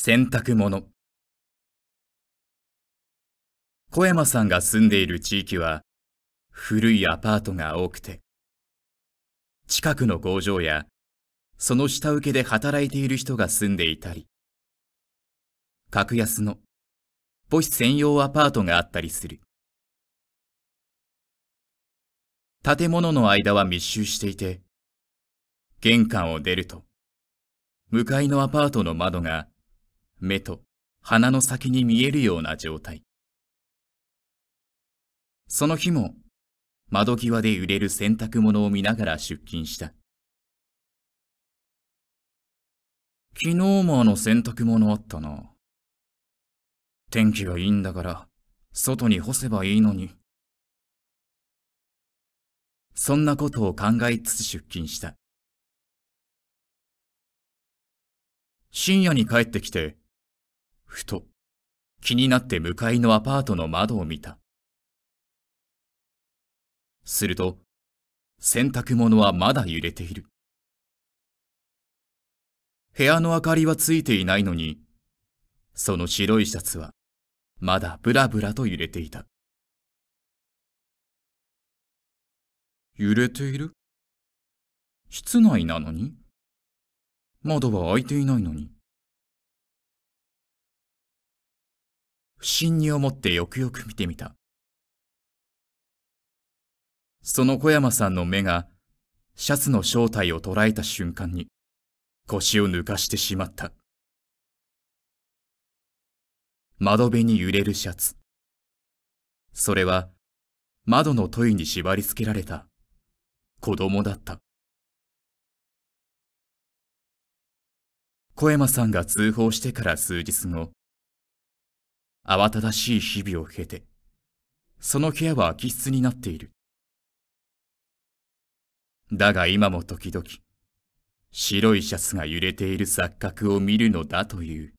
洗濯物小山さんが住んでいる地域は古いアパートが多くて近くの工場やその下請けで働いている人が住んでいたり格安の母子専用アパートがあったりする建物の間は密集していて玄関を出ると向かいのアパートの窓が目と鼻の先に見えるような状態。その日も、窓際で揺れる洗濯物を見ながら出勤した。昨日もあの洗濯物あったな。天気がいいんだから、外に干せばいいのに。そんなことを考えつつ出勤した。深夜に帰ってきて、ふと、気になって向かいのアパートの窓を見た。すると、洗濯物はまだ揺れている。部屋の明かりはついていないのに、その白いシャツはまだブラブラと揺れていた。揺れている室内なのに窓は開いていないのに。不審に思ってよくよく見てみた。その小山さんの目が、シャツの正体を捉えた瞬間に、腰を抜かしてしまった。窓辺に揺れるシャツ。それは、窓の問いに縛り付けられた、子供だった。小山さんが通報してから数日後、慌ただしい日々を経て、その部屋は空き室になっている。だが今も時々、白いシャツが揺れている錯覚を見るのだという。